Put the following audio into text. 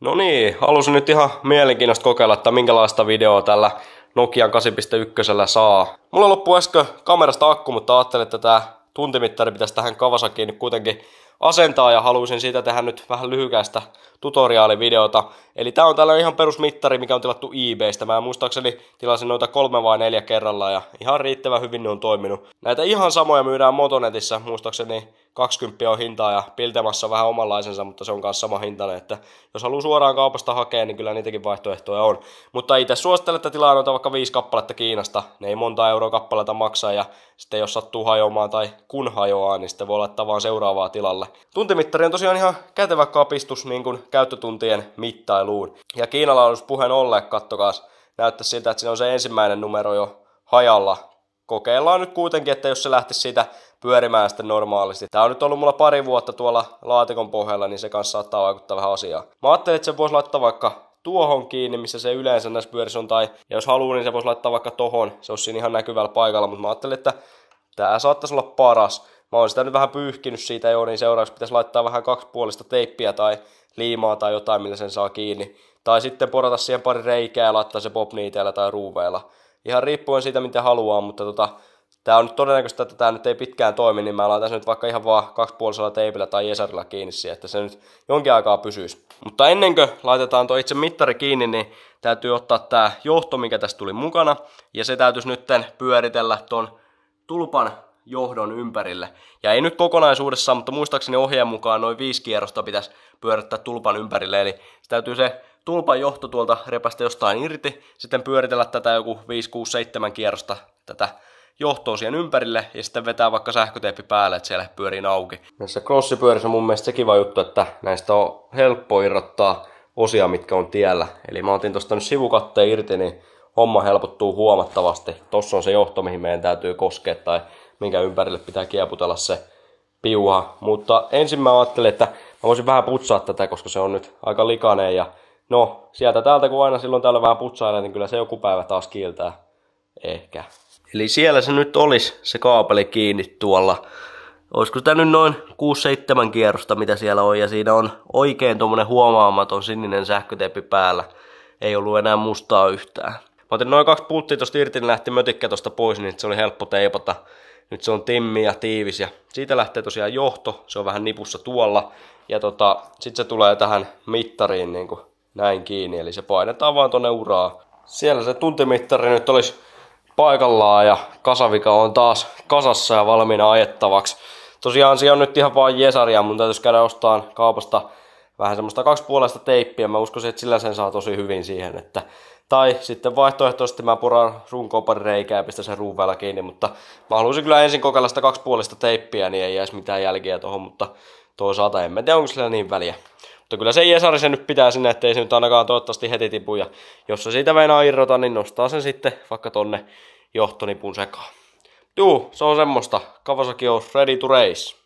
No niin, halusin nyt ihan mielenkiinnosta kokeilla, että minkälaista videoa tällä Nokian 8.1 saa. Mulla loppu äsken kamerasta akku, mutta ajattelin, että tämä tuntimittari pitäisi tähän kavasakin nyt kuitenkin asentaa ja haluaisin siitä tehdä nyt vähän lyhykäistä tutoriaalivideota. Eli tämä on tällainen ihan perusmittari, mikä on tilattu eBaystä. Mä muistaakseni tilasin noita kolme vai neljä kerralla ja ihan riittävän hyvin ne on toiminut. Näitä ihan samoja myydään Motonetissä, muistaakseni 20 on hintaa ja Piltemassa on vähän omanlaisensa, mutta se on myös sama hintainen, että jos haluaa suoraan kaupasta hakea, niin kyllä niitäkin vaihtoehtoja on. Mutta itse suosittelen, että tilaa noita vaikka viisi kappaletta Kiinasta, ne ei monta euroa kappaletta maksaa ja sitten jos sattuu hajoamaan tai kun hajoaa, niin sitten voi laittaa vaan seuraavaa tilalle. Tuntimittari on tosiaan ihan kätevä kapistus niin kuin käyttötuntien mittailuun. Ja Kiinalla on puheen olleen, kattokaas, näyttää siltä, että siinä on se ensimmäinen numero jo hajalla kokeillaan nyt kuitenkin, että jos se lähti siitä pyörimään sitten normaalisti. Tämä on nyt ollut mulla pari vuotta tuolla laatikon pohjalla, niin se kanssa saattaa vaikuttaa vähän asiaa. Mä ajattelin, että se voisi laittaa vaikka tuohon kiinni, missä se yleensä näissä pyörissä on, tai ja jos haluaa, niin se voisi laittaa vaikka tohon, se olisi siinä ihan näkyvällä paikalla, mutta mä ajattelin, että tämä saattaisi olla paras. Mä oon sitä nyt vähän pyyhkinyt siitä jo, niin seuraavaksi pitäisi laittaa vähän kaksipuolista teippiä tai liimaa tai jotain, millä sen saa kiinni. Tai sitten porata siihen pari reikää ja laittaa se popniiteellä tai ruuveilla Ihan riippuen siitä, mitä haluaa, mutta tota, tämä on nyt todennäköistä, että tämä nyt ei pitkään toimi, niin mä laitan tässä nyt vaikka ihan vaan kaksipuolisella teipillä tai jesarilla kiinni siihen, että se nyt jonkin aikaa pysyisi. Mutta ennen kuin laitetaan tuo itse mittari kiinni, niin täytyy ottaa tämä johto, mikä tässä tuli mukana, ja se täytyisi nyt pyöritellä tuon tulpan johdon ympärille. Ja ei nyt kokonaisuudessaan, mutta muistaakseni ohjeen mukaan noin viisi kierrosta pitäisi pyörittää tulpan ympärille, eli täytyy se tulpan johto tuolta repästä jostain irti, sitten pyöritellä tätä joku 5, 6, 7 kierrosta tätä johtoa siihen ympärille ja sitten vetää vaikka sähköteppi päälle, että siellä pyörii auki. Näissä crossipyörissä on mun mielestä se kiva juttu, että näistä on helppo irrottaa osia, mitkä on tiellä. Eli mä otin tuosta nyt sivukatteen irti, niin homma helpottuu huomattavasti. Tossa on se johto, mihin meidän täytyy koskea tai minkä ympärille pitää kieputella se piuha. Mutta ensin mä ajattelin, että mä voisin vähän putsaa tätä, koska se on nyt aika likainen ja no, sieltä täältä kun aina silloin täällä vähän putsailee, niin kyllä se joku päivä taas kieltää. Ehkä. Eli siellä se nyt olisi se kaapeli kiinni tuolla. Olisiko tämä nyt noin 6-7 kierrosta, mitä siellä on, ja siinä on oikein tuommoinen huomaamaton sininen sähköteppi päällä. Ei ollut enää mustaa yhtään. Mä otin noin kaksi pulttia tuosta irti, niin lähti mötikkä tuosta pois, niin se oli helppo teipata. Nyt se on timmi ja tiivis ja siitä lähtee tosiaan johto, se on vähän nipussa tuolla. Ja tota, sit se tulee tähän mittariin niin kuin näin kiinni. Eli se painetaan vaan tuonne uraa. Siellä se tuntimittari nyt olisi paikallaan ja kasavika on taas kasassa ja valmiina ajettavaksi. Tosiaan se on nyt ihan vaan jesaria, mun täytyisi käydä ostamaan kaupasta vähän semmoista kaksipuolesta teippiä. Mä uskoisin, että sillä sen saa tosi hyvin siihen, että tai sitten vaihtoehtoisesti mä puran pari reikää ja pistän sen ruuveella kiinni, mutta mä haluaisin kyllä ensin kokeilla sitä kaksipuolista teippiä, niin ei jäisi mitään jälkeä tuohon, mutta toisaalta en mä tiedä, onko sillä niin väliä. Mutta kyllä se Jesari se nyt pitää sinne, ettei se nyt ainakaan toivottavasti heti tipu. Ja jos se siitä meinaa irrota, niin nostaa sen sitten vaikka tonne johtonipun sekaan. Juu, se on semmoista. Kawasaki on ready to race.